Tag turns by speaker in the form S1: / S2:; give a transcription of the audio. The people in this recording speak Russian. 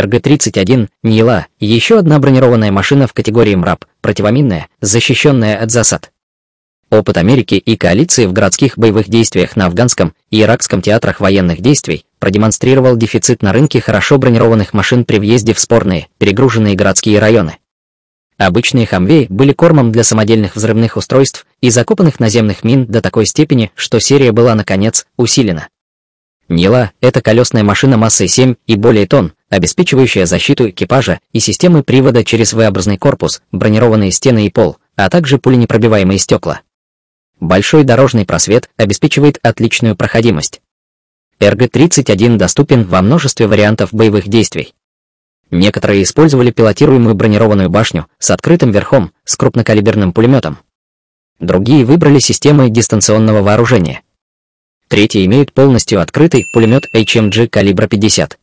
S1: РГ-31 «Нила» — еще одна бронированная машина в категории МРАП, противоминная, защищенная от засад. Опыт Америки и коалиции в городских боевых действиях на афганском и иракском театрах военных действий продемонстрировал дефицит на рынке хорошо бронированных машин при въезде в спорные, перегруженные городские районы. Обычные «Хамвей» были кормом для самодельных взрывных устройств и закопанных наземных мин до такой степени, что серия была, наконец, усилена. «Нила» — это колесная машина массой 7 и более тонн, обеспечивающая защиту экипажа и системы привода через V-образный корпус, бронированные стены и пол, а также пуленепробиваемые стекла. Большой дорожный просвет обеспечивает отличную проходимость. РГ-31 доступен во множестве вариантов боевых действий. Некоторые использовали пилотируемую бронированную башню с открытым верхом, с крупнокалиберным пулеметом. Другие выбрали системы дистанционного вооружения. Третьи имеют полностью открытый пулемет HMG калибра 50.